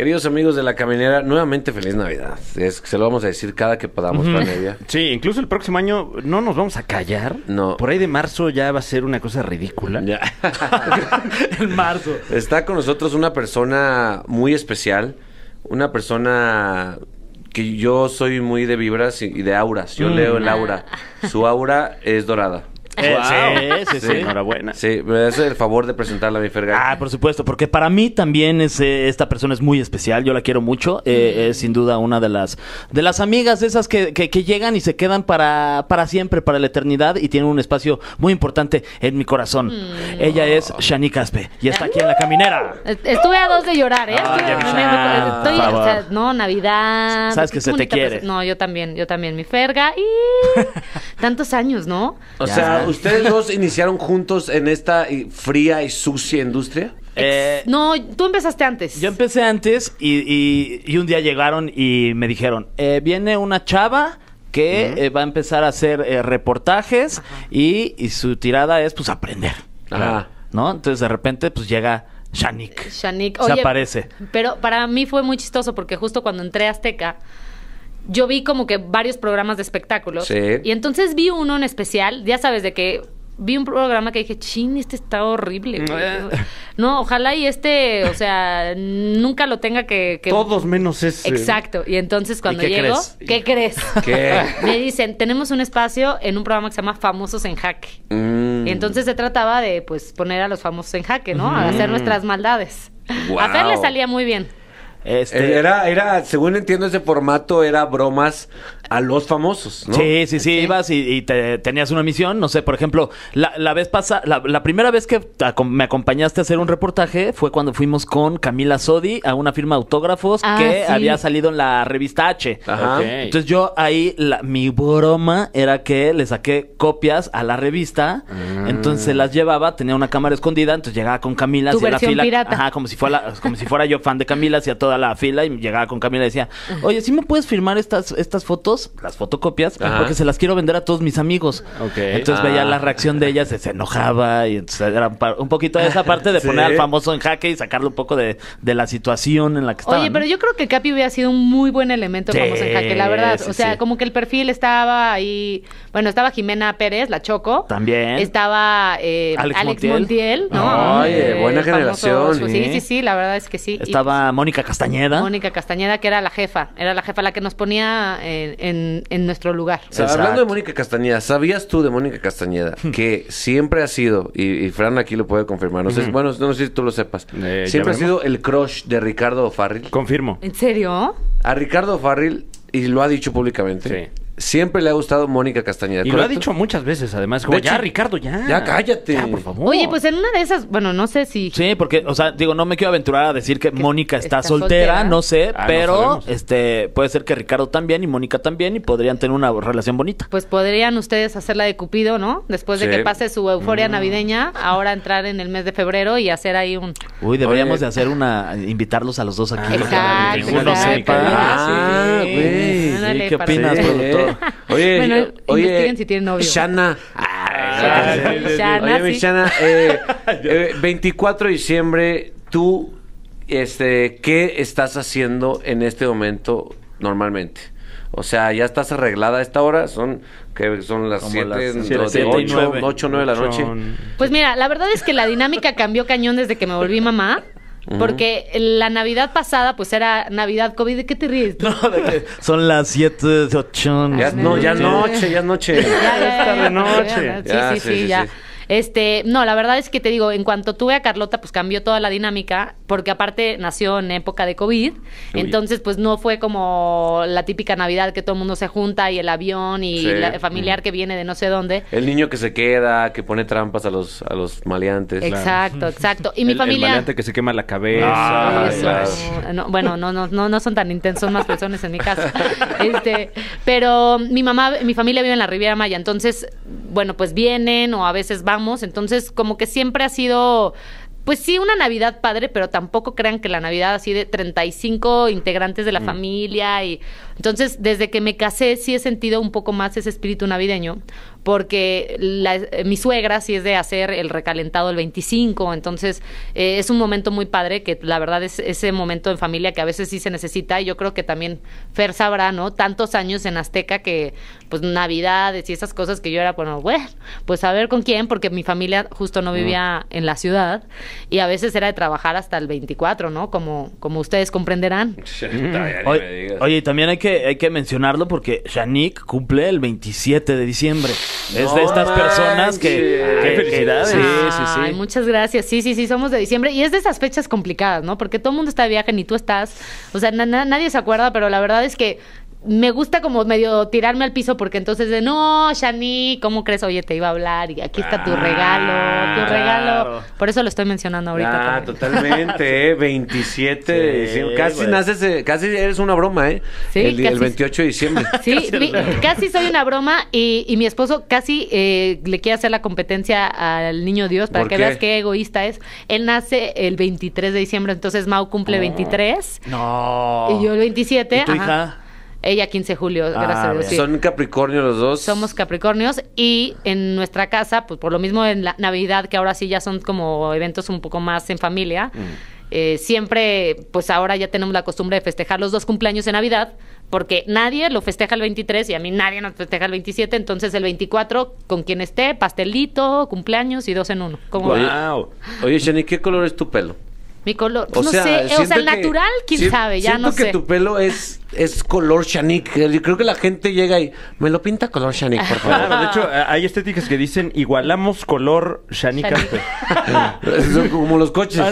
Queridos amigos de la caminera, nuevamente feliz Navidad. Es, se lo vamos a decir cada que podamos, uh Sí, incluso el próximo año no nos vamos a callar. No. Por ahí de marzo ya va a ser una cosa ridícula. Ya. en marzo. Está con nosotros una persona muy especial, una persona que yo soy muy de vibras y de auras. Yo mm. leo el aura. Ah. Su aura es dorada. Eh, sí, sí, sí, Enhorabuena. Sí, pero es el favor de presentarla a mi Ferga Ah, por supuesto, porque para mí también es, eh, esta persona es muy especial, yo la quiero mucho, eh, mm. es sin duda una de las de las amigas esas que, que, llegan y se quedan para, para siempre, para la eternidad y tienen un espacio muy importante en mi corazón. Mm. Ella es Shani Caspe y está aquí en La Caminera. Estuve a dos de llorar, ¿eh? no, Navidad. Sabes que se te quiere. No, yo también, yo también, mi Ferga y tantos años, ¿no? O sea, ¿ustedes dos iniciaron juntos en esta eh, fría y sucia industria? Eh, no, tú empezaste antes. Yo empecé antes y, un día llegaron y me dijeron, eh, viene una chava que va a empezar a hacer reportajes y, su tirada es pues aprender. ¿No? Entonces de repente pues llega Shanik. Shanik. se aparece. Pero para mí fue muy chistoso porque justo cuando entré a Azteca yo vi como que varios programas de espectáculos. Y entonces vi uno en especial, ya sabes, de que vi un programa que dije, chin, este está horrible. Eh. no, ojalá y este, o sea, nunca lo tenga que... Todos menos ese. Exacto. Y entonces cuando llego, ¿qué crees? Me dicen, tenemos un espacio en un programa que se llama Famosos en Jaque. Y mm. entonces se trataba de, pues, poner a los famosos en jaque, ¿no? A hacer nuestras maldades. A Fer le salía muy bien. Este... Eh, era, era, según entiendo ese formato, era bromas a los famosos, Sí, sí, sí, ibas y, te, tenías una misión, no sé, por ejemplo, la, vez pasada la, primera vez que me acompañaste a hacer un reportaje fue cuando fuimos con Camila Sodi a una firma de autógrafos ah, que había salido en la revista H. Ajá. Entonces yo ahí, la, mi broma era que le saqué copias a la revista, ah. entonces se las llevaba, tenía una cámara escondida, entonces llegaba con Camila, hacía la fila, ajá, como si fuera, como si fuera yo fan de Camila, hacía toda la fila y llegaba con Camila y decía, oye, ¿sí me puedes firmar estas, estas fotos? las fotocopias, porque se las quiero vender a todos mis amigos. Entonces veía la ah. reacción de ellas, se enojaba y entonces era un poquito de esa parte de poner al famoso en jaque y sacarlo un poco de, la situación en la que estaba. Oye, pero yo creo que Capi hubiera sido un muy buen elemento famoso en jaque, la verdad. o sea, como que el perfil estaba ahí, bueno, estaba Jimena Pérez, la Choco. También. Estaba eh, Alex, Montiel. ¿no? Oye, eh, buena generación. Sí, ¿eh? sí, sí, la verdad es que sí. Estaba Mónica Castañeda. Mónica Castañeda, que era la jefa, era la jefa la que nos ponía en en, nuestro lugar. hablando de Mónica Castañeda, ¿sabías tú de Mónica Castañeda hmm. que siempre ha sido, y, Fran aquí lo puede confirmar, no sé, hmm. bueno, no si tú lo sepas, eh, siempre ha sido el crush de Ricardo Farril? Confirmo. ¿En serio? A Ricardo Farril, y lo ha dicho públicamente, sí. Siempre le ha gustado Mónica Castañeda. Y lo ha dicho muchas veces, además. ya, Ricardo, ya. Ya, cállate. por favor. Oye, pues en una de esas, bueno, no sé si. Sí, porque, o sea, digo, no me quiero aventurar a decir que, Mónica está, soltera, no sé, ah, pero este puede ser que Ricardo también y Mónica también y podrían tener una relación bonita. Pues podrían ustedes hacerla de Cupido, ¿no? Después de que pase su euforia mm. navideña, ahora entrar en el mes de febrero y hacer ahí un. Uy, deberíamos de hacer una. invitarlos a los dos aquí. Exacto. Que uno sepa. Ah, güey. ¿Qué opinas, productor? Oye, oye, 24 de diciembre, tú, este, ¿qué estás haciendo en este momento normalmente? O sea, ya estás arreglada a esta hora, son son las 7, 8, 9 de la noche. Pues mira, la verdad es que la dinámica cambió cañón desde que me volví mamá. Porque la Navidad pasada, pues era Navidad COVID. ¿De qué te ríes? No, de que son las 7, 8. no, ya noche, ya noche. Ya, ya, ya, ya, tarde noche. Sí, sí, sí, ya. Este, no, la verdad es que te digo, en cuanto tuve a Carlota, pues cambió toda la dinámica, porque aparte nació en época de COVID, entonces pues no fue como la típica Navidad que todo el mundo se junta y el avión y el familiar mm. que viene de no sé dónde. El niño que se queda, que pone trampas a los, a los maleantes. Exacto, exacto. Y mi familia... El maleante que se quema la cabeza. Ah, bueno, no, no, no, no son tan intensos más personas en mi casa. Este, pero mi mamá, mi familia vive en la Riviera Maya, entonces bueno, pues vienen o a veces vamos. Entonces, como que siempre ha sido pues sí, una Navidad padre, pero tampoco crean que la Navidad así de 35 integrantes de la mm. familia y entonces desde que me casé sí he sentido un poco más ese espíritu navideño, porque mi suegra sí es de hacer el recalentado el 25, entonces eh, es un momento muy padre que la verdad es ese momento en familia que a veces sí se necesita y yo creo que también Fer sabrá, ¿no? Tantos años en Azteca que pues navidades y esas cosas que yo era, bueno, pues a ver con quién, porque mi familia justo no vivía en la ciudad y a veces era de trabajar hasta el 24, ¿no? Como, como ustedes comprenderán. oye, también hay que, hay que mencionarlo porque Shanique cumple el 27 de diciembre es de estas personas que, Qué felicidad. sí, sí, sí. muchas gracias. Sí, sí, sí, somos de diciembre. Y es de esas fechas complicadas, ¿no? Porque todo el mundo está de viaje, ni tú estás. O sea, nadie se acuerda, pero la verdad es que me gusta como medio tirarme al piso porque entonces de no, Shani, ¿cómo crees? Oye, te iba a hablar y aquí está tu regalo, tu ah, regalo. Por eso lo estoy mencionando ahorita. Ah, totalmente, ¿eh? 27 Casi naces, eh, casi eres una broma, ¿eh? el, 28 de diciembre. Sí, casi, soy una broma y, y mi esposo casi eh, le quiere hacer la competencia al niño Dios para que veas qué egoísta es. Él nace el 23 de diciembre, entonces Mau cumple 23. No. Y yo el 27. ¿Y tu hija? Ella 15 de julio, ah, gracias a Son Capricornio los dos. Somos Capricornios y en nuestra casa, pues por lo mismo en la Navidad, que ahora sí ya son como eventos un poco más en familia. Mm. Eh, siempre, pues ahora ya tenemos la costumbre de festejar los dos cumpleaños en Navidad, porque nadie lo festeja el 23 y a mí nadie nos festeja el 27, entonces el 24 con quien esté, pastelito, cumpleaños y dos en uno. wow. Oye, Jenny, ¿qué color es tu pelo? Mi color, o no sea, sé, o sea, el natural, quién sabe, ya no sé. Siento que tu pelo es, es color shanik creo que la gente llega y me lo pinta color shanik por favor. de hecho, eh, hay estéticas que dicen igualamos color shanik Son como los coches.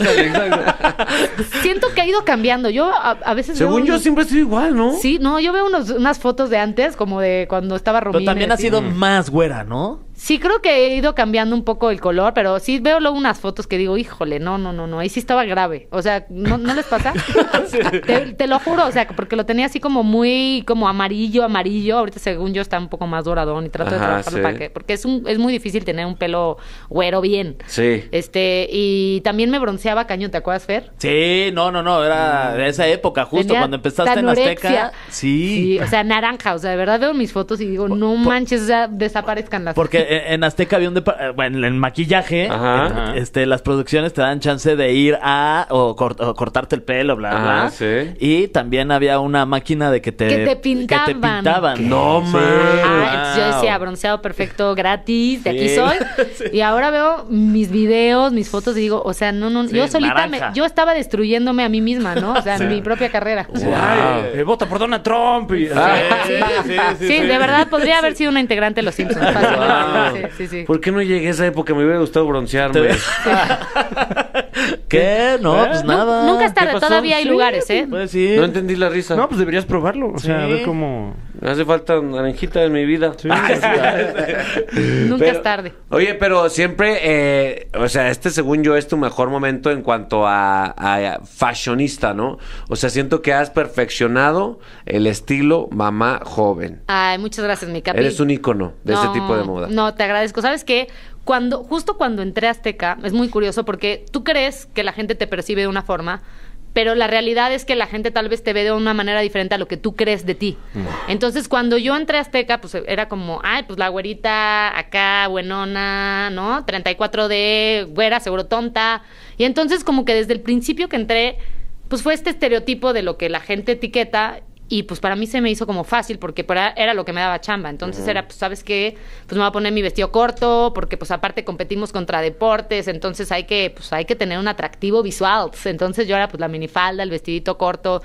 siento que ha ido cambiando. Yo a, veces. Según yo, siempre he sido igual, ¿no? Sí, no, yo veo unas fotos de antes, como de cuando estaba Romina. Pero también ha sido mm. más güera, ¿no? Sí, creo que he ido cambiando un poco el color, pero sí veo luego unas fotos que digo, híjole, no, no, no, no, ahí sí estaba grave. O sea, ¿no, les pasa? te, lo juro, o sea, porque lo tenía así como muy, como amarillo, amarillo. Ahorita, según yo, está un poco más doradón y trato de trabajarlo para que, porque es, un, es muy difícil tener un pelo güero bien. Sí. Este, y también me bronceaba cañón, ¿te acuerdas, Fer? Sí, no, no, no, era de esa época, justo cuando empezaste en Azteca. Sí. O sea, naranja, o sea, de verdad veo mis fotos y digo, no manches, ya desaparezcan las Porque en Azteca había un eh, bueno, en maquillaje, eh, este, las producciones te dan chance de ir a o, cortarte el pelo, bla, Y también había una máquina de que te, que te pintaban. Que te pintaban. No, mames, ah, yo decía bronceado perfecto gratis, de aquí soy. Y ahora veo mis videos, mis fotos y digo, o sea, no, no, yo solita, me, yo estaba destruyéndome a mí misma, ¿no? O sea, mi propia carrera. Wow. Eh, vota por Donald Trump. Y... sí, ah. de verdad podría haber sido una integrante de Los Simpsons. Sí, ¿Por qué no llegué a esa época? Me hubiera gustado broncearme. ¿Qué? No, ¿Eh? pues nada. Nunca es tarde, todavía hay lugares, ¿eh? Pues no entendí la risa. No, pues deberías probarlo. O sea, a ver cómo. Hace falta naranjita en mi vida. Nunca es tarde. Oye, pero siempre, eh, o sea, este según yo es tu mejor momento en cuanto a, fashionista, ¿no? O sea, siento que has perfeccionado el estilo mamá joven. Ay, muchas gracias, mi capi. Eres un ícono de ese tipo de moda. No, te agradezco. ¿Sabes que Cuando, justo cuando entré a Azteca, es muy curioso porque tú crees que la gente te percibe de una forma, pero la realidad es que la gente tal vez te ve de una manera diferente a lo que tú crees de ti. Entonces, cuando yo entré a Azteca, pues era como, ay, pues la güerita acá, buenona, ¿no? 34D, güera, seguro tonta. Y entonces, como que desde el principio que entré, pues fue este estereotipo de lo que la gente etiqueta y pues para mí se me hizo como fácil porque para, pues, era lo que me daba chamba. Entonces era, pues, ¿sabes qué? Pues me voy a poner mi vestido corto porque pues aparte competimos contra deportes, entonces hay que, pues hay que tener un atractivo visual. Pues, entonces yo era pues la minifalda, el vestidito corto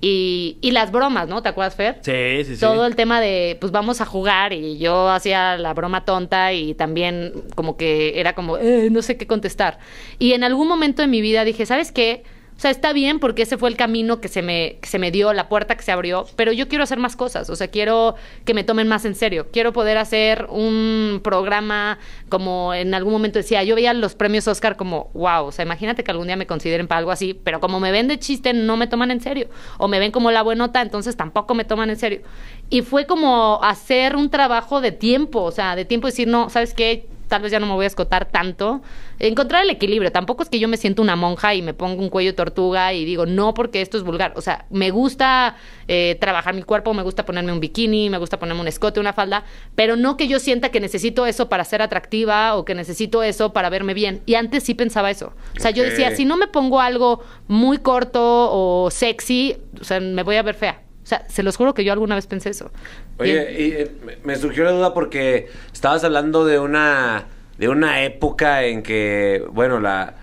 y, las bromas, ¿no? ¿Te acuerdas, Fer? Sí, sí, sí. Todo el tema de, pues vamos a jugar y yo hacía la broma tonta y también como que era como, eh, no sé qué contestar. Y en algún momento de mi vida dije, ¿sabes qué? O sea, está bien porque ese fue el camino que se, me, se me dio, la puerta que se abrió, pero yo quiero hacer más cosas, o sea, quiero que me tomen más en serio, quiero poder hacer un programa como en algún momento decía, yo veía los premios Oscar como, wow, o sea, imagínate que algún día me consideren para algo así, pero como me ven de chiste, no me toman en serio, o me ven como la buenota, entonces tampoco me toman en serio. Y fue como hacer un trabajo de tiempo, o sea, de tiempo decir, no, ¿sabes qué? tal vez ya no me voy a escotar tanto. Encontrar el equilibrio. Tampoco es que yo me siento una monja y me pongo un cuello tortuga y digo, no, porque esto es vulgar. O sea, me gusta eh, trabajar mi cuerpo, me gusta ponerme un bikini, me gusta ponerme un escote, una falda, pero no que yo sienta que necesito eso para ser atractiva o que necesito eso para verme bien. Y antes sí pensaba eso. O sea, yo decía, si no me pongo algo muy corto o sexy, o sea, me voy a ver fea. O sea, se los juro que yo alguna vez pensé eso. Oye, y, eh, me surgió la duda porque estabas hablando de una, de una época en que, bueno, la,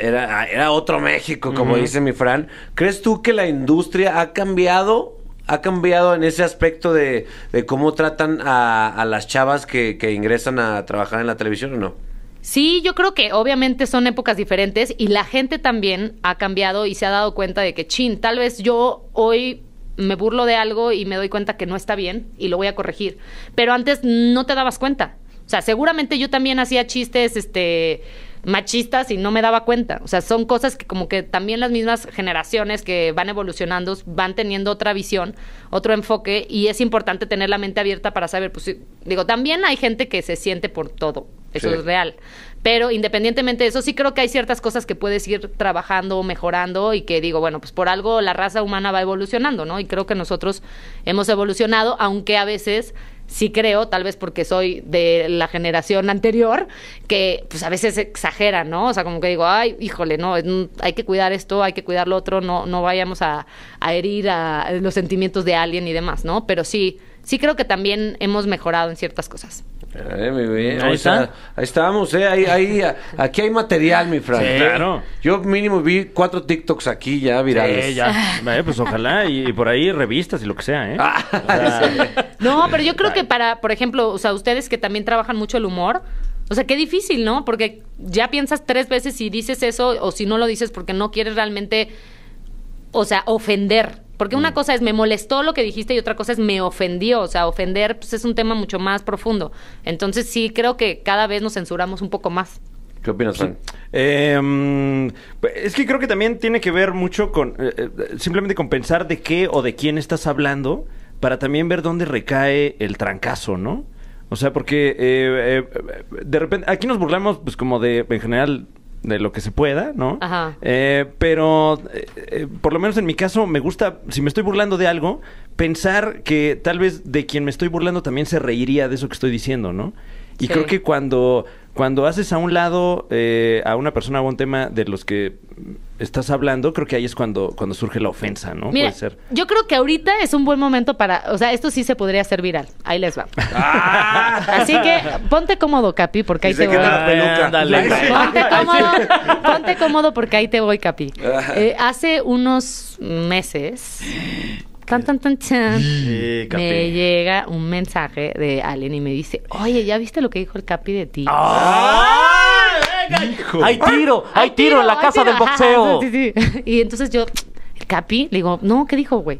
era, otro México, como dice mi Fran. ¿Crees tú que la industria ha cambiado? ¿Ha cambiado en ese aspecto de, cómo tratan a, las chavas que, que ingresan a trabajar en la televisión o no? Sí, yo creo que obviamente son épocas diferentes y la gente también ha cambiado y se ha dado cuenta de que, chin, tal vez yo hoy me burlo de algo y me doy cuenta que no está bien y lo voy a corregir. Pero antes no te dabas cuenta. O sea, seguramente yo también hacía chistes, este machistas y no me daba cuenta. O sea, son cosas que como que también las mismas generaciones que van evolucionando van teniendo otra visión, otro enfoque y es importante tener la mente abierta para saber, pues digo, también hay gente que se siente por todo, eso es real, pero independientemente de eso, sí creo que hay ciertas cosas que puedes ir trabajando, o mejorando y que digo, bueno, pues por algo la raza humana va evolucionando, ¿no? Y creo que nosotros hemos evolucionado, aunque a veces sí creo, tal vez porque soy de la generación anterior, que pues a veces exagera, ¿no? O sea, como que digo, ay, híjole, no, hay que cuidar esto, hay que cuidar lo otro, no, no vayamos a, herir los sentimientos de alguien y demás, ¿no? Pero sí, sí creo que también hemos mejorado en ciertas cosas. Eh, eh, Ahí, estamos, aquí hay material, mi Frank. Yo mínimo vi cuatro TikToks aquí ya virales. Eh, pues ojalá, y, por ahí revistas y lo que sea, ¿eh? ah, No, pero yo creo que para, por ejemplo, o sea, ustedes que también trabajan mucho el humor, o sea, qué difícil, ¿no? Porque ya piensas tres veces si dices eso o si no lo dices porque no quieres realmente, o sea, ofender. Porque una mm. cosa es me molestó lo que dijiste y otra cosa es me ofendió. O sea, ofender pues, es un tema mucho más profundo. Entonces sí creo que cada vez nos censuramos un poco más. ¿Qué opinas, Juan? Em, pues, es que creo que también tiene que ver mucho con eh, eh, simplemente con pensar de qué o de quién estás hablando para también ver dónde recae el trancazo, ¿no? O sea, porque eh, de repente aquí nos burlamos pues como de en general de lo que se pueda, ¿no? Ajá. Eh, pero, eh, eh, por lo menos en mi caso, me gusta, si me estoy burlando de algo, pensar que tal vez de quien me estoy burlando también se reiría de eso que estoy diciendo, ¿no? Y creo que cuando cuando haces a un lado eh, a una persona o un tema de los que estás hablando, creo que ahí es cuando, cuando surge la ofensa, ¿no? Puede ser. Yo creo que ahorita es un buen momento para. O sea, esto sí se podría hacer viral. Ahí les va. Ah. Así que ponte cómodo, Capi, porque ahí te voy. La peluca. Ponte cómodo, ponte cómodo porque ahí te voy, Capi. Eh, hace unos meses Tan, tan, me llega un mensaje de Allen y me dice, oye, ¿ya viste lo que dijo el Capi de ti? ¡Ah! Hijo. Hay tiro, hay, tiro, en la casa del boxeo. Y entonces yo, el Capi, le digo, no, ¿qué dijo, güey?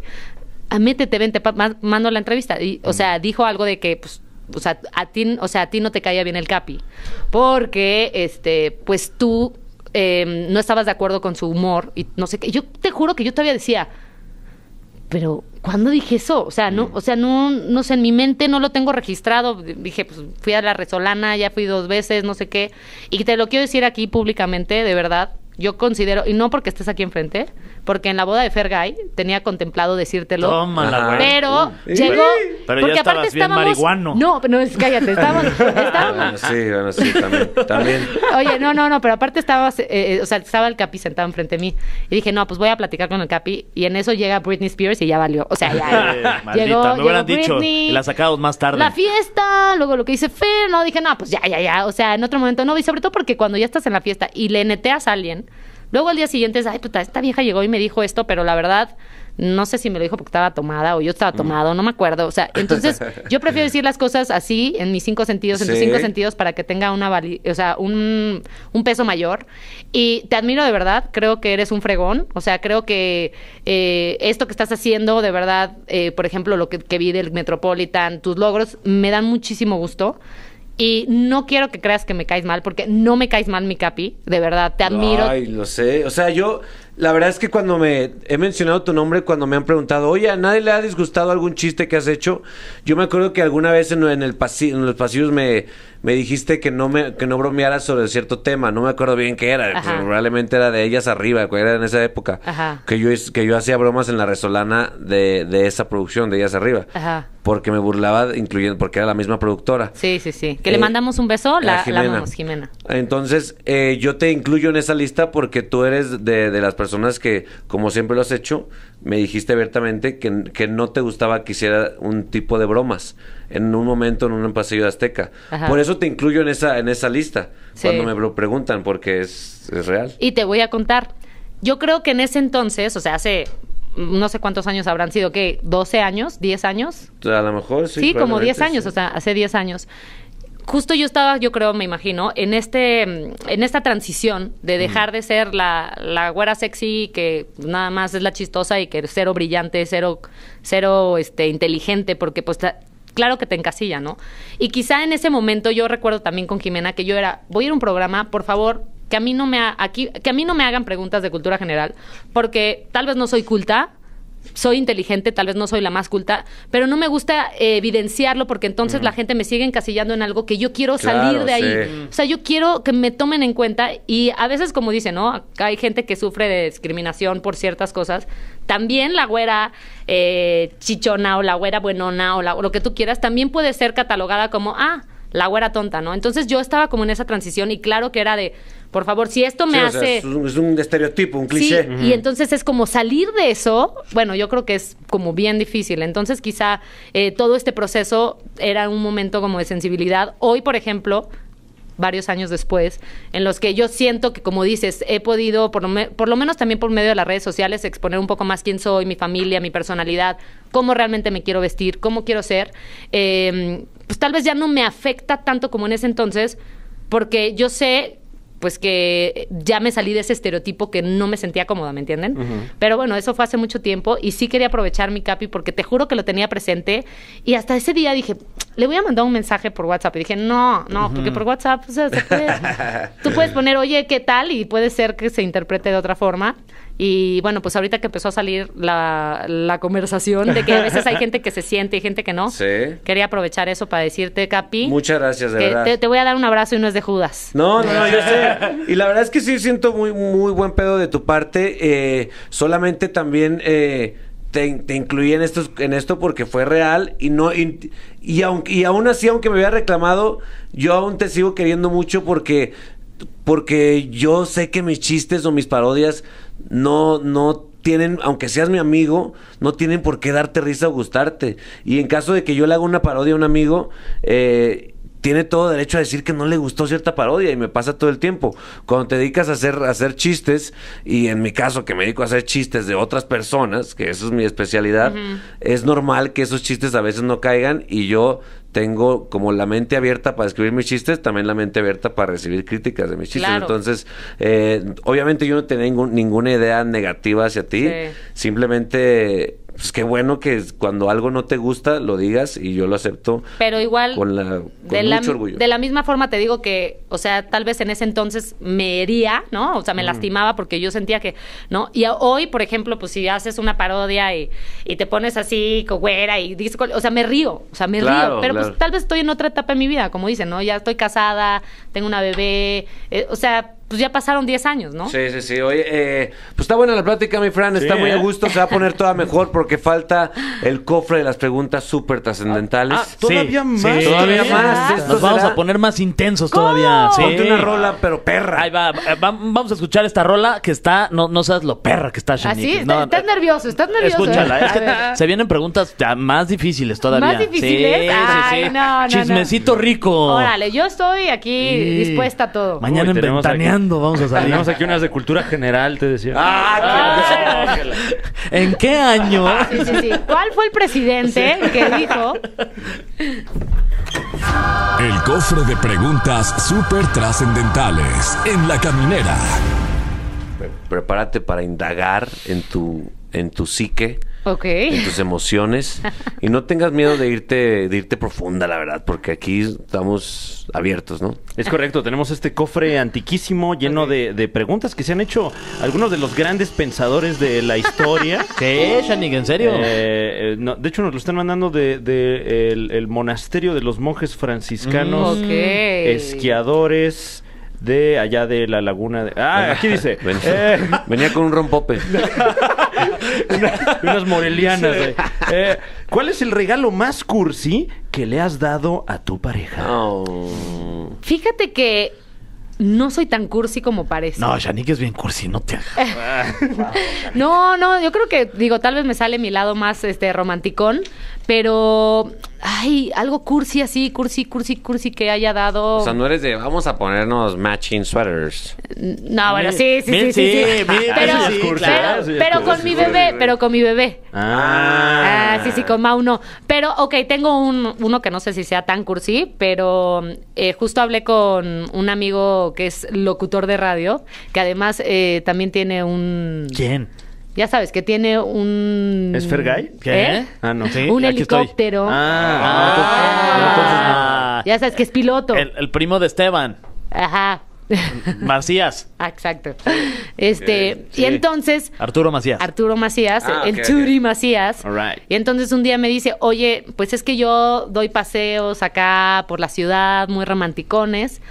Ah, métete, vente, mando la entrevista. o sea, mm. dijo algo de que, pues, o sea, a ti, o sea, a ti no te caía bien el Capi. Porque, este, pues tú em, no estabas de acuerdo con su humor y no sé qué. Yo te juro que yo todavía decía, pero ¿cuándo dije eso? O sea, no, o sea, no, no sé, en mi mente no lo tengo registrado. Dije, pues fui a la Resolana, ya fui dos veces, no sé qué. Y te lo quiero decir aquí públicamente, de verdad, yo considero, y no porque estés aquí enfrente, porque en la boda de Fergay tenía contemplado decírtelo. pero llegó. porque aparte marihuano. No, no, cállate, estábamos. Ah, sí, bueno, sí, también, Oye, no, no, no, pero aparte estaba... Eh, eh, o sea, estaba el Capi sentado enfrente de mí. Y dije, no, pues voy a platicar con el Capi. Y en eso llega Britney Spears y ya valió. O sea, ya. Eh, llegó, me dicho, la sacamos más tarde. La fiesta, luego lo que dice Fer, no, dije, no, pues ya, ya, ya. O sea, en otro momento no. Y sobre todo porque cuando ya estás en la fiesta y le neteas a alguien, Luego al día siguiente ay, puta, esta vieja llegó y me dijo esto, pero la verdad, no sé si me lo dijo porque estaba tomada o yo estaba tomado, no me acuerdo. O sea, entonces yo prefiero decir las cosas así, en mis cinco sentidos, en mis cinco sentidos, para que tenga una o sea, un, peso mayor. Y te admiro de verdad, creo que eres un fregón. O sea, creo que eh, esto que estás haciendo, de verdad, eh, por ejemplo, lo que, que vi del Metropolitan, tus logros, me dan muchísimo gusto. Y no quiero que creas que me caes mal, porque no me caes mal, mi Capi. De verdad, te admiro. Ay, lo sé. O sea, yo, la verdad es que cuando me he mencionado tu nombre, cuando me han preguntado, oye, ¿a nadie le ha disgustado algún chiste que has hecho? Yo me acuerdo que alguna vez en, el en los pasillos me me dijiste que no me que no bromeara sobre cierto tema, no me acuerdo bien qué era, probablemente era de ellas arriba, que era en esa época, que yo que yo hacía bromas en la Resolana de, de esa producción de ellas arriba. Porque me burlaba incluyendo porque era la misma productora. Sí, sí, sí. Que le eh, mandamos un beso, la, Jimena. Entonces, eh, yo te incluyo en esa lista porque tú eres de, de las personas que como siempre lo has hecho me dijiste abiertamente que, no te gustaba que hiciera un tipo de bromas en un momento en un pasillo de Azteca. Por eso te incluyo en esa, en esa lista, cuando me lo preguntan, porque es, real. Y te voy a contar. Yo creo que en ese entonces, o sea, hace no sé cuántos años habrán sido, ¿qué? ¿12 años? ¿10 años? A lo mejor sí. Sí, como 10 años, o sea, hace 10 años justo yo estaba, yo creo, me imagino, en este, en esta transición de dejar de ser la, la güera sexy que nada más es la chistosa y que cero brillante, cero, cero este, inteligente, porque pues claro que te encasilla, ¿no? Y quizá en ese momento yo recuerdo también con Jimena que yo era, voy a ir a un programa, por favor, que a mí no me aquí, que a mí no me hagan preguntas de cultura general, porque tal vez no soy culta, soy inteligente, tal vez no soy la más culta, pero no me gusta eh, evidenciarlo porque entonces la gente me sigue encasillando en algo que yo quiero salir de ahí. O sea, yo quiero que me tomen en cuenta y a veces, como dicen, ¿no? hay gente que sufre de discriminación por ciertas cosas. También la güera eh, chichona o la güera buenona o, o lo que tú quieras, también puede ser catalogada como, ah, la güera tonta, ¿no? Entonces yo estaba como en esa transición y claro que era de, por favor, si esto me hace... es, un, estereotipo, un cliché. Y entonces es como salir de eso, bueno, yo creo que es como bien difícil. Entonces quizá eh, todo este proceso era un momento como de sensibilidad. Hoy, por ejemplo, varios años después, en los que yo siento que, como dices, he podido, por lo, menos también por medio de las redes sociales, exponer un poco más quién soy, mi familia, mi personalidad, cómo realmente me quiero vestir, cómo quiero ser, eh, pues tal vez ya no me afecta tanto como en ese entonces, porque yo sé pues que ya me salí de ese estereotipo que no me sentía cómoda, ¿me entienden? Pero bueno, eso fue hace mucho tiempo y sí quería aprovechar mi capi porque te juro que lo tenía presente y hasta ese día dije, le voy a mandar un mensaje por WhatsApp y dije, no, no, porque por WhatsApp o sea, se puede, tú puedes poner, oye, ¿qué tal? Y puede ser que se interprete de otra forma. Y bueno, pues ahorita que empezó a salir la, conversación de que a veces hay gente que se siente y gente que no, sí. quería aprovechar eso para decirte, Capi. Muchas gracias, de verdad. Te, voy a dar un abrazo y no es de Judas. No, no, no, yo sé. Y la verdad es que sí siento muy, muy buen pedo de tu parte. Eh, solamente también. Eh, te, incluí en, estos, en esto porque fue real y no y, aún así, aunque me había reclamado, yo aún te sigo queriendo mucho porque, porque yo sé que mis chistes o mis parodias no, no tienen, aunque seas mi amigo, no tienen por qué darte risa o gustarte. Y en caso de que yo le haga una parodia a un amigo, eh, tiene todo derecho a decir que no le gustó cierta parodia y me pasa todo el tiempo. Cuando te dedicas a hacer, hacer chistes, y en mi caso que me dedico a hacer chistes de otras personas, que eso es mi especialidad, es normal que esos chistes a veces no caigan y yo tengo como la mente abierta para escribir mis chistes, también la mente abierta para recibir críticas de mis chistes. Entonces, eh, obviamente yo no tenía ninguna idea negativa hacia ti, simplemente pues qué bueno que cuando algo no te gusta lo digas y yo lo acepto. Pero igual, con, la, de mucho la, orgullo. De la misma forma te digo que, o sea, tal vez en ese entonces me hería, ¿no? O sea, me mm. lastimaba porque yo sentía que, ¿no? Y hoy, por ejemplo, pues si haces una parodia y, te pones así, cogüera y dices, o sea, me río, o sea, me río. Pero pues tal vez estoy en otra etapa de mi vida, como dicen, ¿no? Ya estoy casada, tengo una bebé, eh, o sea pues ya pasaron 10 años, ¿no? Sí, sí, sí. Oye, eh, pues está buena la plática, mi Fran. está muy a ¿eh? gusto. Se va a poner toda mejor porque falta el cofre de las preguntas súper trascendentales. Ah, ah, todavía más. todavía más. Nos vamos a poner más intensos todavía. Ponte una rola, pero perra. Ahí va. Eh, vamos a escuchar esta rola que está, no, no sabes lo perra que está Así, no, estás nervioso, estás nervioso. Escúchala. se vienen preguntas más difíciles todavía. ¿Más difíciles? Chismecito rico. Órale, yo estoy aquí dispuesta a todo. Mañana en vamos a salir? Tenemos aquí unas de cultura general, te decía. ¡Ah! ah ¿En qué año? Ah, sí, sí, sí. ¿Cuál fue el presidente que dijo? El cofre de preguntas super trascendentales en la caminera. Prepárate para indagar en tu, en tu psique en tus emociones. y no tengas miedo de irte, de irte profunda, la verdad, porque aquí estamos abiertos, ¿no? Es correcto, tenemos este cofre antiquísimo lleno de, preguntas que se han hecho algunos de los grandes pensadores de la historia. ¿Qué, Shanik? ¿En serio? Eh, eh, de hecho, nos lo están mandando de, el, monasterio de los monjes franciscanos, mm. esquiadores de allá de la laguna. De... Ah, aquí dice. Eh. Venía, con un rompope. unas morelianas. Eh. Eh, ¿Cuál es el regalo más cursi que le has dado a tu pareja? Oh. Fíjate que no soy tan cursi como parece. No, Shanique es bien cursi, no te no, no, yo creo que, digo, tal vez me sale mi lado más este romanticón, pero ay, algo cursi así, cursi, cursi, cursi que haya dado. O sea, no eres de vamos a ponernos matching sweaters. Mm, no, bueno, sí, sí, sí, sí. sí, sí. pero, pero, con mi bebé, pero con mi bebé. Ah. ah sí, sí, con mauno Pero, ok, tengo un, uno que no sé si sea tan cursi, pero eh, justo hablé con un amigo que es locutor de radio, que además eh, también tiene un... ¿Quién? ya sabes, que tiene un... ¿Es Fergay? ¿Qué? ¿Eh? ¿Eh? Ah, no. ¿Sí? Un helicóptero. Ah, ah. entonces, ah. Ya sabes que es piloto. El, primo de Esteban. Ajá. Macías. Ah, exacto. Este, y entonces. Arturo Macías. Arturo Macías, el Churi Macías. Y entonces un día me dice, oye, pues es que yo doy paseos acá por la ciudad, muy romanticones.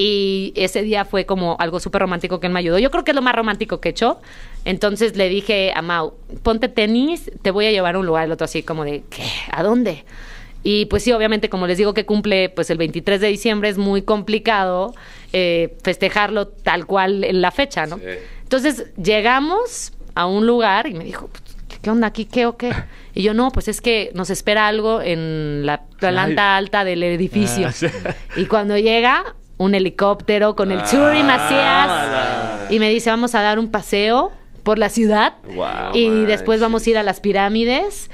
Y ese día fue como algo súper romántico que él me ayudó. Yo creo que es lo más romántico que he hecho. Entonces le dije a Mau, ponte tenis, te voy a llevar a un lugar. El otro así como de, ¿qué? ¿A dónde? Y pues sí, obviamente, como les digo que cumple pues el 23 de diciembre, es muy complicado eh, festejarlo tal cual en la fecha, ¿no? Entonces llegamos a un lugar y me dijo, pues, ¿qué onda aquí? ¿Qué o qué? Y yo, no, pues es que nos espera algo en la planta alta del edificio. Ah, y cuando llega, un helicóptero con el Turing Macías. Y me dice, vamos a dar un paseo por la ciudad y después vamos a ir a las pirámides,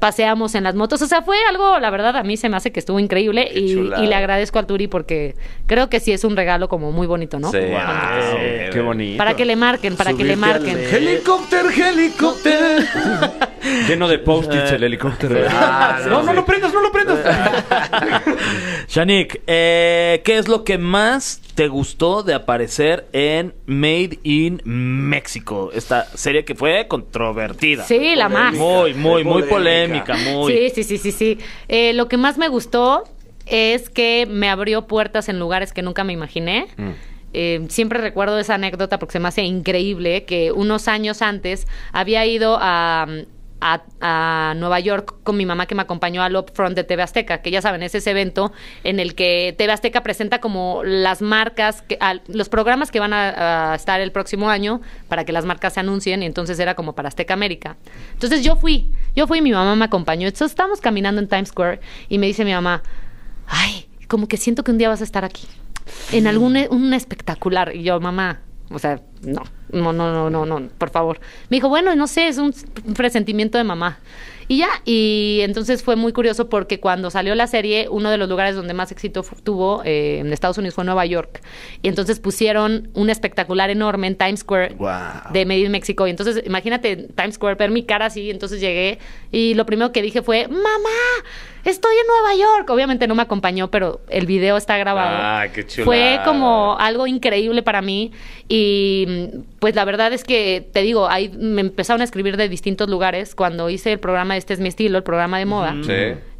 paseamos en las motos, o sea, fue algo, la verdad, a mí se me hace que estuvo increíble y, le agradezco al Turi porque creo que sí es un regalo como muy bonito, ¿no? qué bonito. Para que le marquen, para que le marquen. Helicóptero, helicóptero. Lleno de post-its el helicóptero. Ah, ah, no, no, lo prendas, no lo prendas. Shanik, eh, ¿qué es lo que más te gustó de aparecer en Made in México? Esta serie que fue controvertida. Sí, la más. Muy, muy, muy polémica. Muy. Sí, sí, sí, sí. sí. Eh, lo que más me gustó es que me abrió puertas en lugares que nunca me imaginé. Mm. Eh, siempre recuerdo esa anécdota porque se me hace increíble que unos años antes había ido a, a, Nueva York con mi mamá que me acompañó al Upfront de TV Azteca, que ya saben, es ese evento en el que TV Azteca presenta como las marcas, los programas que van a, estar el próximo año para que las marcas se anuncien y entonces era como para Azteca América. Entonces yo fui, yo fui y mi mamá me acompañó. Entonces estábamos caminando en Times Square y me dice mi mamá, ay, como que siento que un día vas a estar aquí, en algún e, un espectacular. Y yo, mamá, o sea, no, no, no, no, no, no, por favor. Me dijo, bueno, no sé, es un presentimiento de mamá. Y ya, y entonces fue muy curioso porque cuando salió la serie, uno de los lugares donde más éxito tuvo eh, en Estados Unidos fue Nueva York. Y entonces pusieron un espectacular enorme en Times Square de Medellín, México. Y entonces, imagínate Times Square, ver mi cara así. Entonces llegué y lo primero que dije fue, mamá, estoy en Nueva York. Obviamente no me acompañó, pero el video está grabado. Ah, qué chulo. Fue como algo increíble para mí y pues la verdad es que, te digo, ahí me empezaron a escribir de distintos lugares. Cuando hice el programa Este es mi estilo, el programa de moda,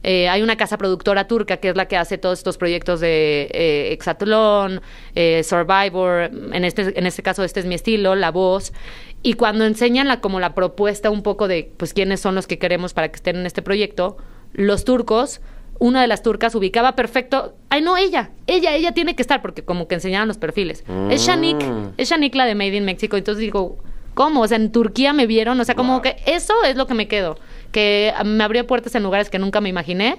eh, hay una casa productora turca que es la que hace todos estos proyectos de eh, Exatlón, eh, Survivor, en este, en este caso Este es mi estilo, La Voz. Y cuando enseñan la, como la propuesta un poco de pues quiénes son los que queremos para que estén en este proyecto, los turcos una de las turcas ubicaba perfecto. Ay, no, ella. Ella, ella tiene que estar, porque como que enseñaban los perfiles. Es Shanik. Mm. Es Shanik la de Made in México. Entonces digo, ¿cómo? O sea, en Turquía me vieron. O sea, como que eso es lo que me quedo. Que me abrió puertas en lugares que nunca me imaginé.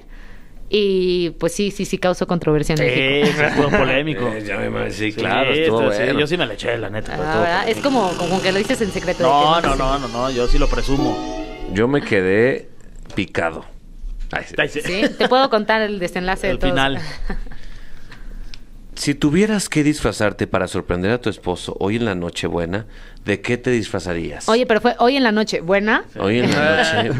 Y pues sí, sí, sí causó controversia en el México. Sí, fue polémico. ya me sí, claro, Yo sí me le eché, la neta. Ah, es como, como, que lo dices en secreto. No, no, no, no, no, yo sí lo presumo. Yo me quedé picado. Te puedo contar el desenlace del final. si tuvieras que disfrazarte para sorprender a tu esposo hoy en la noche buena, ¿de qué te disfrazarías? Oye, pero fue hoy en la noche buena. Hoy en la noche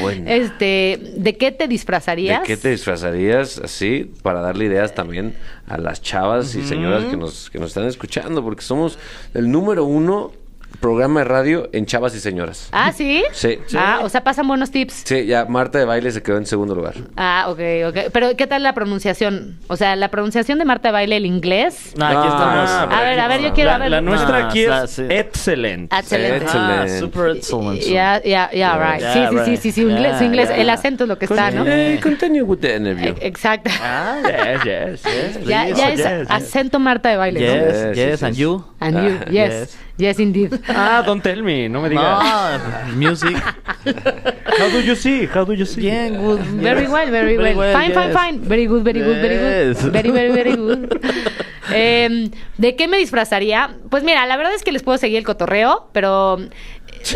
buena. Este, ¿de qué te disfrazarías? ¿De qué te disfrazarías? Así, para darle ideas también a las chavas y señoras que nos, que nos están escuchando, porque somos el número uno programa de radio en Chavas y Señoras. ¿Ah, sí? Sí. Ah, sí. Ah, o sea, pasan buenos tips. Sí, ya Marta de Baile se quedó en segundo lugar. Ah, ok, ok. Pero, ¿qué tal la pronunciación? O sea, la pronunciación de Marta de Baile, el inglés. No, aquí ah, estamos. a ver, a ver, yo quiero... La, a ver. la nuestra ah, aquí es excelente Excelente Ah, super excelente Ya, ya, ya, right. sí, sí, sí, sí, sí, inglés, inglés el acento es lo que está, ¿no? Eh, Continue with the interview. Eh, exacto. Ah, yes, yes, yes. ya, es acento Marta de Baile, ¿no? Yes, yes, and you. And you, yes. Yes, indeed. Ah, don't tell me, no me digas. No, music. How do you see? How do you see? Bien, good. Very well, very, well. Fine, fine, fine. Very good, very good, very good. Very, very, very good. Em, ¿De qué me disfrazaría? Pues mira, la verdad es que les puedo seguir el cotorreo, pero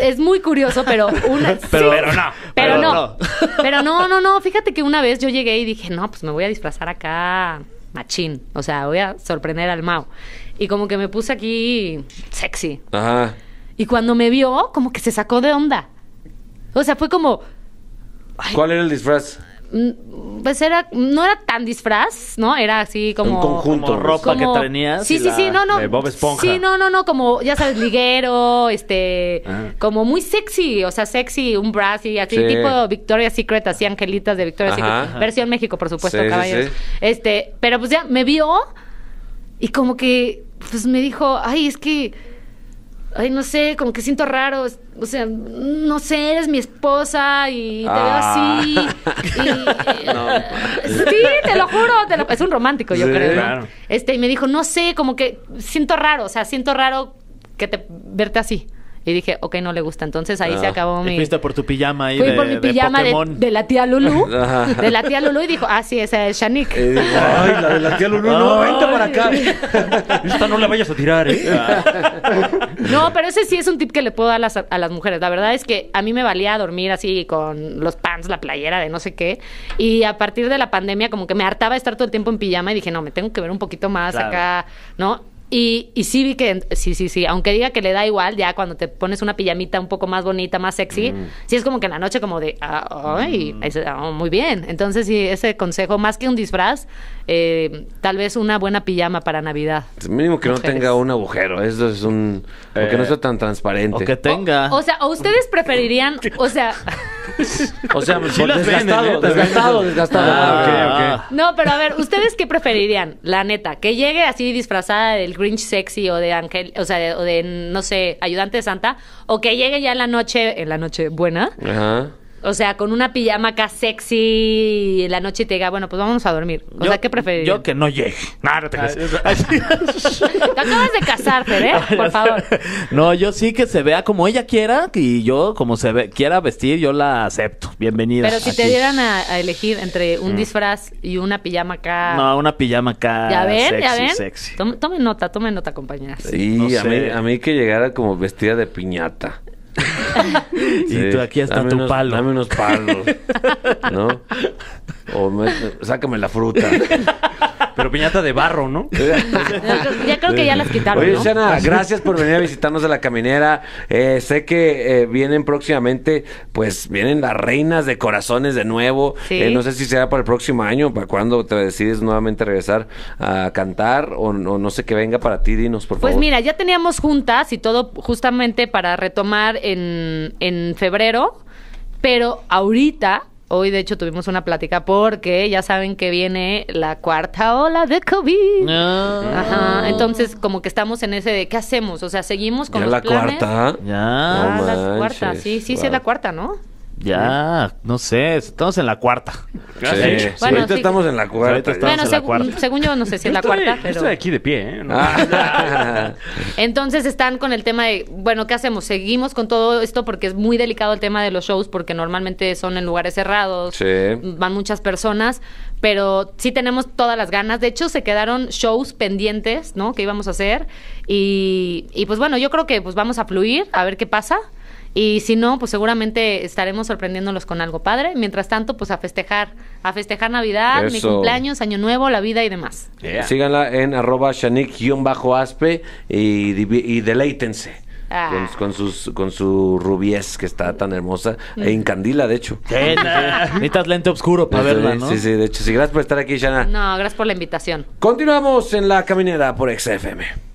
es muy curioso, pero una. Pero, pero no. Pero, no. Pero no, no, no. Fíjate que una vez yo llegué y dije, no, pues me voy a disfrazar acá machín. O sea, voy a sorprender al Mao. Y como que me puse aquí sexy. Ajá. Y cuando me vio, como que se sacó de onda. O sea, fue como... ¿Cuál era el disfraz? Mm, pues era, no era tan disfraz, ¿no? Era así como. Un conjunto, como ropa pues. que tenías. Sí, sí, sí, no, no. Bob Esponja. Sí, no, no, no, como, ya sabes, liguero, este. Como muy sexy, o sea, sexy, un bra y así, tipo Victoria's Secret, así angelitas de Victoria's Secret. Versión México, por supuesto, sí, este, pero pues ya me vio y como que pues me dijo, ay, es que, ay, no sé, como que siento raro, o sea, no sé, eres mi esposa y te veo ah. así. Y, eh, pues. Sí, te lo juro, es un romántico, yo creo. Este, y me dijo, no sé, como que siento raro, o sea, siento raro que te verte así. Y dije, ok, no le gusta. Entonces ahí se ah. acabó mi. Fuiste por tu pijama ahí. Fui por mi pijama de, la tía Lulu. de la tía Lulu y dijo, ah, sí, esa es Shanique. ay, la de la tía Lulu, no, vente para acá. Esta no la vayas a tirar, ¿eh? no, pero ese sí es un tip que le puedo dar a las, a las mujeres. La verdad es que a mí me valía dormir así con los pants, la playera de no sé qué. Y a partir de la pandemia, como que me hartaba estar todo el tiempo en pijama y dije, no, me tengo que ver un poquito más acá, ¿no? Y, sí vi que, sí, sí, sí, aunque diga que le da igual, ya cuando te pones una pijamita un poco más bonita, más sexy, mm. sí es como que en la noche como de, ah, ay, mm. ah, muy bien. Entonces sí, ese consejo, más que un disfraz, eh, tal vez una buena pijama para Navidad. mínimo que no tenga un agujero, eso es un... que no eh, sea tan transparente. O que tenga... O, o sea, ¿o ustedes preferirían, o sea... O sea, ¿eh? desgastado, desgastado, desgastado. Ah, no, pero a ver, ¿ustedes qué preferirían? La neta, que llegue así disfrazada del Grinch sexy o de Ángel, o de, o de, no sé, ayudante de Santa, o que llegue ya en la noche, en la noche buena, Ajá. O sea, con una pijama acá sexy en la noche y te diga, bueno, pues vamos a dormir. O sea, ¿qué preferirías? Yo que no llegue. No, no te ah, creas. te acabas de casarte, ¿eh? Por favor. No, yo sí que se vea como ella quiera y yo como se quiera vestir, yo la acepto. Bienvenida. Pero si te dieran a, elegir entre un mm. disfraz y una pijama acá. No, una pijama acá. ¿Ya ven? Sexy, ¿Ya ven? Tome, nota, tome nota, compañeras. Sí, a, mí, a mí que llegara como vestida de piñata y tú aquí hasta tu palo. Dame unos palos, ¿no? O sácame la fruta. Pero piñata de barro, ¿no? ya creo que ya las quitaron. Oye, gracias por venir a visitarnos de la caminera. Eh, sé que eh, vienen próximamente, pues vienen las reinas de corazones de nuevo. Eh, no sé si será para el próximo año, para cuando te decides nuevamente regresar a cantar o, no sé qué venga para ti, dinos, por pues favor. Pues mira, ya teníamos juntas y todo justamente para retomar en, en febrero, pero ahorita Hoy, de hecho, tuvimos una plática porque ya saben que viene la cuarta ola de COVID. Ah. Ajá. Entonces, como que estamos en ese de qué hacemos. O sea, seguimos con la cuarta? Ya. Ah, la cuarta. Sí, sí, sí, es la cuarta, ¿no? Ya, no sé, estamos en la cuarta. Ah, sí, Bueno, ahorita estamos en la cuarta. Mm, según yo, no sé si en la cuarta, pero... Estoy aquí de pie, ¿eh? Entonces están con el tema de, bueno, ¿qué hacemos? Seguimos con todo esto porque es muy delicado el tema de los shows porque normalmente son en lugares cerrados, van muchas personas, pero sí tenemos todas las ganas. De hecho, se quedaron shows pendientes, ¿no? Que íbamos a hacer y, y pues bueno, yo creo que pues vamos a fluir, a ver qué pasa. Y si no, pues seguramente estaremos sorprendiéndolos con algo padre. Mientras tanto, pues a festejar, a festejar Navidad, mi cumpleaños, Año Nuevo, la vida y demás. Síganla en arroba Shanik-Aspe y, y deleítense. Ah. Con, sus, con su rubies que está tan hermosa e mm. incandila, de hecho. Necesitas lente oscuro para verla, ¿no? Sí, sí, de hecho. Sí, gracias por estar aquí, Shana. No, gracias por la invitación. Continuamos en La Caminera por XFM.